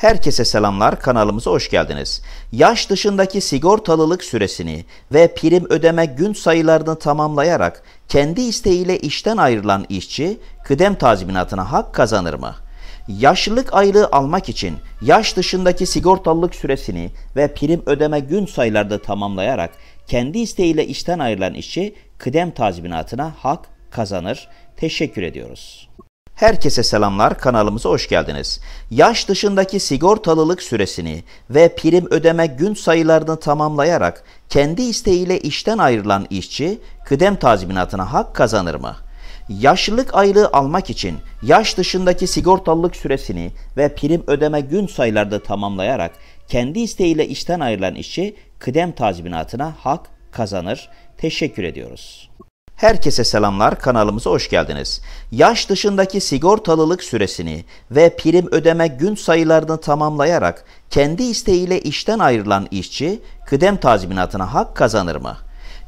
Herkese selamlar, kanalımıza hoş geldiniz. Yaş dışındaki sigortalılık süresini ve prim ödeme gün sayılarını tamamlayarak kendi isteğiyle işten ayrılan işçi kıdem tazminatına hak kazanır mı? Yaşlılık aylığı almak için yaş dışındaki sigortalılık süresini ve prim ödeme gün sayılarını tamamlayarak kendi isteğiyle işten ayrılan işçi kıdem tazminatına hak kazanır. Teşekkür ediyoruz. Herkese selamlar, kanalımıza hoş geldiniz. Yaş dışındaki sigortalılık süresini ve prim ödeme gün sayılarını tamamlayarak kendi isteğiyle işten ayrılan işçi kıdem tazminatına hak kazanır mı? Yaşlılık aylığı almak için yaş dışındaki sigortalılık süresini ve prim ödeme gün sayılarını tamamlayarak kendi isteğiyle işten ayrılan işçi kıdem tazminatına hak kazanır. Teşekkür ediyoruz. Herkese selamlar, kanalımıza hoş geldiniz. Yaş dışındaki sigortalılık süresini ve prim ödeme gün sayılarını tamamlayarak kendi isteğiyle işten ayrılan işçi kıdem tazminatına hak kazanır mı?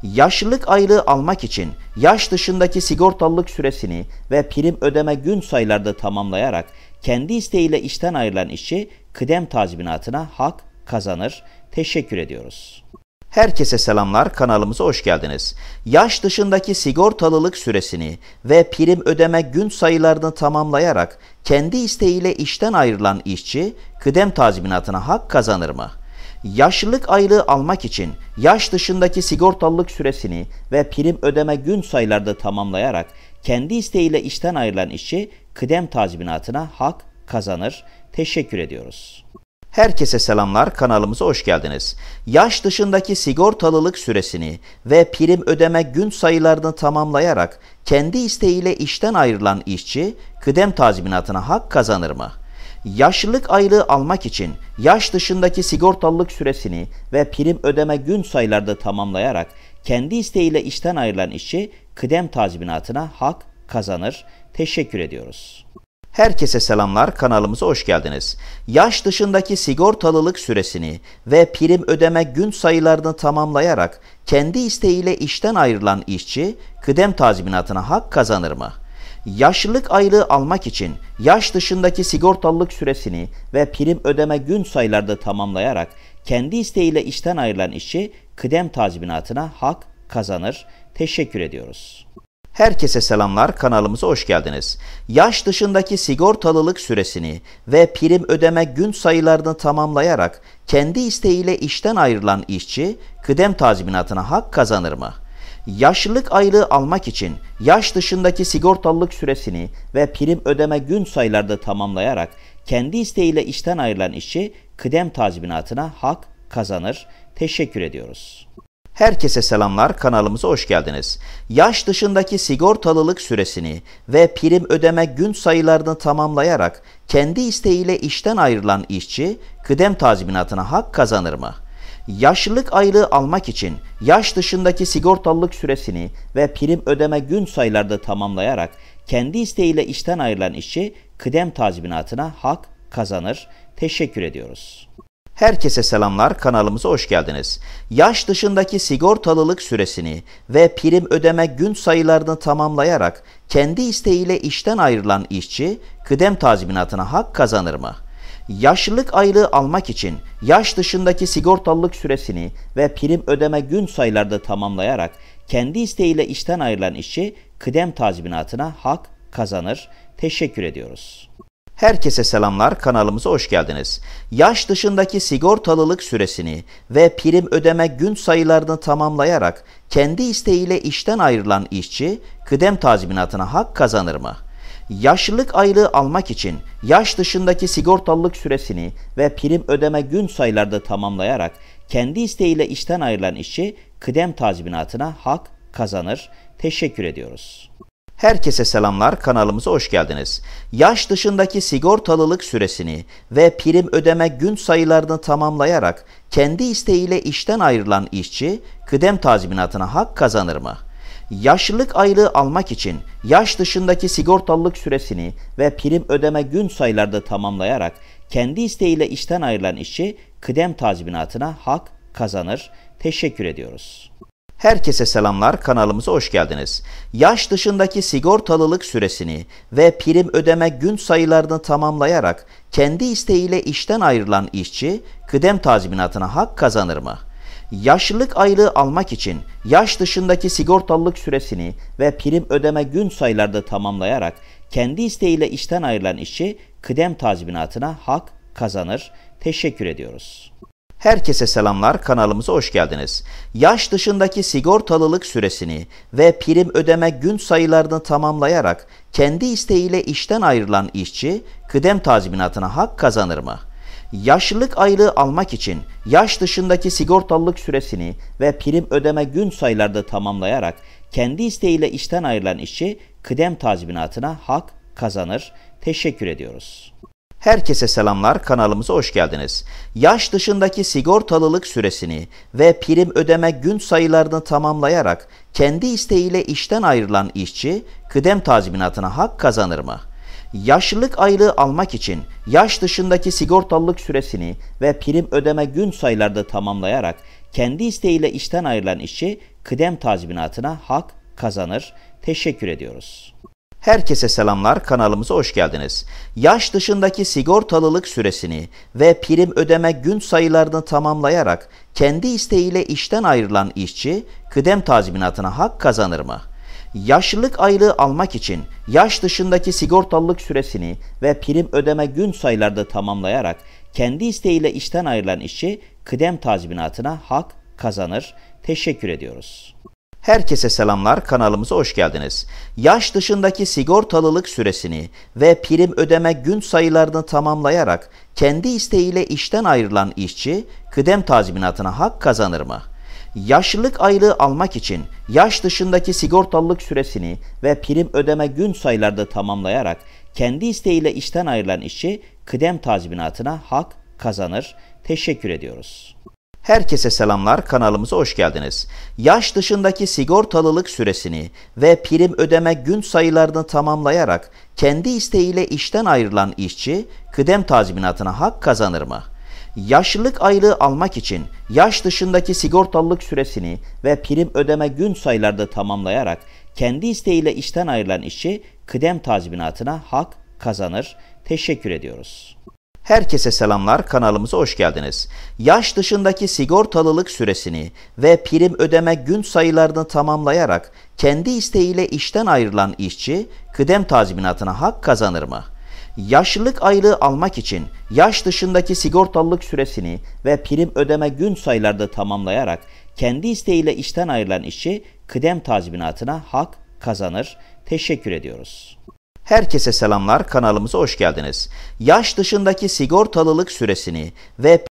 Yaşlılık aylığı almak için yaş dışındaki sigortalılık süresini ve prim ödeme gün sayılarını tamamlayarak kendi isteğiyle işten ayrılan işçi kıdem tazminatına hak kazanır. Teşekkür ediyoruz. Herkese selamlar, kanalımıza hoş geldiniz. Yaş dışındaki sigortalılık süresini ve prim ödeme gün sayılarını tamamlayarak kendi isteğiyle işten ayrılan işçi kıdem tazminatına hak kazanır mı? Yaşlılık aylığı almak için yaş dışındaki sigortalılık süresini ve prim ödeme gün sayılarını tamamlayarak kendi isteğiyle işten ayrılan işçi kıdem tazminatına hak kazanır. Teşekkür ediyoruz. Herkese selamlar, kanalımıza hoş geldiniz. Yaş dışındaki sigortalılık süresini ve prim ödeme gün sayılarını tamamlayarak kendi isteğiyle işten ayrılan işçi kıdem tazminatına hak kazanır mı? Yaşlılık aylığı almak için yaş dışındaki sigortalılık süresini ve prim ödeme gün sayılarını tamamlayarak kendi isteğiyle işten ayrılan işçi kıdem tazminatına hak kazanır. Teşekkür ediyoruz. Herkese selamlar, kanalımıza hoş geldiniz. Yaş dışındaki sigortalılık süresini ve prim ödeme gün sayılarını tamamlayarak kendi isteğiyle işten ayrılan işçi kıdem tazminatına hak kazanır mı? Yaşlılık aylığı almak için yaş dışındaki sigortalılık süresini ve prim ödeme gün sayılarını tamamlayarak kendi isteğiyle işten ayrılan işçi kıdem tazminatına hak kazanır. Teşekkür ediyoruz. Herkese selamlar, kanalımıza hoş geldiniz. Yaş dışındaki sigortalılık süresini ve prim ödeme gün sayılarını tamamlayarak kendi isteğiyle işten ayrılan işçi kıdem tazminatına hak kazanır mı? Yaşlılık aylığı almak için yaş dışındaki sigortalılık süresini ve prim ödeme gün sayılarını tamamlayarak kendi isteğiyle işten ayrılan işçi kıdem tazminatına hak kazanır. Teşekkür ediyoruz. Herkese selamlar, kanalımıza hoş geldiniz. Yaş dışındaki sigortalılık süresini ve prim ödeme gün sayılarını tamamlayarak kendi isteğiyle işten ayrılan işçi kıdem tazminatına hak kazanır mı? Yaşlılık aylığı almak için yaş dışındaki sigortalılık süresini ve prim ödeme gün sayılarını tamamlayarak kendi isteğiyle işten ayrılan işçi kıdem tazminatına hak kazanır. Teşekkür ediyoruz. Herkese selamlar, kanalımıza hoş geldiniz. Yaş dışındaki sigortalılık süresini ve prim ödeme gün sayılarını tamamlayarak kendi isteğiyle işten ayrılan işçi kıdem tazminatına hak kazanır mı? Yaşlılık aylığı almak için yaş dışındaki sigortalılık süresini ve prim ödeme gün sayılarını tamamlayarak kendi isteğiyle işten ayrılan işçi kıdem tazminatına hak kazanır. Teşekkür ediyoruz. Herkese selamlar, kanalımıza hoş geldiniz. Yaş dışındaki sigortalılık süresini ve prim ödeme gün sayılarını tamamlayarak kendi isteğiyle işten ayrılan işçi kıdem tazminatına hak kazanır mı? Yaşlılık aylığı almak için yaş dışındaki sigortalılık süresini ve prim ödeme gün sayılarını tamamlayarak kendi isteğiyle işten ayrılan işçi kıdem tazminatına hak kazanır. Teşekkür ediyoruz. Herkese selamlar, kanalımıza hoş geldiniz. Yaş dışındaki sigortalılık süresini ve prim ödeme gün sayılarını tamamlayarak kendi isteğiyle işten ayrılan işçi kıdem tazminatına hak kazanır mı? Yaşlılık aylığı almak için yaş dışındaki sigortalılık süresini ve prim ödeme gün sayılarını tamamlayarak kendi isteğiyle işten ayrılan işçi kıdem tazminatına hak kazanır. Teşekkür ediyoruz. Herkese selamlar, kanalımıza hoş geldiniz. Yaş dışındaki sigortalılık süresini ve prim ödeme gün sayılarını tamamlayarak kendi isteğiyle işten ayrılan işçi kıdem tazminatına hak kazanır mı? Yaşlılık aylığı almak için yaş dışındaki sigortalılık süresini ve prim ödeme gün sayılarını tamamlayarak kendi isteğiyle işten ayrılan işçi kıdem tazminatına hak kazanır. Teşekkür ediyoruz. Herkese selamlar, kanalımıza hoş geldiniz. Yaş dışındaki sigortalılık süresini ve prim ödeme gün sayılarını tamamlayarak kendi isteğiyle işten ayrılan işçi kıdem tazminatına hak kazanır mı? Yaşlılık aylığı almak için yaş dışındaki sigortalılık süresini ve prim ödeme gün sayılarını tamamlayarak kendi isteğiyle işten ayrılan işçi kıdem tazminatına hak kazanır. Teşekkür ediyoruz. Herkese selamlar kanalımıza hoş geldiniz. Yaş dışındaki sigortalılık süresini ve prim ödeme gün sayılarını tamamlayarak kendi isteğiyle işten ayrılan işçi kıdem tazminatına hak kazanır mı? Yaşlılık aylığı almak için yaş dışındaki sigortalılık süresini ve prim ödeme gün sayılarını tamamlayarak kendi isteğiyle işten ayrılan işçi kıdem tazminatına hak kazanır. Teşekkür ediyoruz. Herkese selamlar, kanalımıza hoş geldiniz. Yaş dışındaki sigortalılık süresini ve prim ödeme gün sayılarını tamamlayarak kendi isteğiyle işten ayrılan işçi kıdem tazminatına hak kazanır mı? Yaşlılık aylığı almak için yaş dışındaki sigortalılık süresini ve prim ödeme gün sayılarını tamamlayarak kendi isteğiyle işten ayrılan işçi kıdem tazminatına hak kazanır. Teşekkür ediyoruz. Herkese selamlar, kanalımıza hoş geldiniz. Yaş dışındaki sigortalılık süresini ve prim ödeme gün sayılarını tamamlayarak kendi isteğiyle işten ayrılan işçi kıdem tazminatına hak kazanır mı? Yaşlılık aylığı almak için yaş dışındaki sigortalılık süresini ve prim ödeme gün sayılarını tamamlayarak kendi isteğiyle işten ayrılan işçi kıdem tazminatına hak kazanır. Teşekkür ediyoruz. Herkese selamlar, kanalımıza hoş geldiniz. Yaş dışındaki sigortalılık süresini ve prim ödeme gün sayılarını tamamlayarak kendi isteğiyle işten ayrılan işçi kıdem tazminatına hak kazanır mı? Yaşlılık aylığı almak için yaş dışındaki sigortalılık süresini ve prim ödeme gün sayılarını tamamlayarak kendi isteğiyle işten ayrılan işçi kıdem tazminatına hak kazanır. Teşekkür ediyoruz. Herkese selamlar kanalımıza hoş geldiniz. Yaş dışındaki sigortalılık süresini ve prim ödeme gün sayılarını tamamlayarak kendi isteğiyle işten ayrılan işçi kıdem tazminatına hak kazanır mı? Yaşlılık aylığı almak için yaş dışındaki sigortalılık süresini ve prim ödeme gün sayılarını tamamlayarak kendi isteğiyle işten ayrılan işçi kıdem tazminatına hak kazanır. Teşekkür ediyoruz. Herkese selamlar kanalımıza hoş geldiniz. Yaş dışındaki sigortalılık süresini ve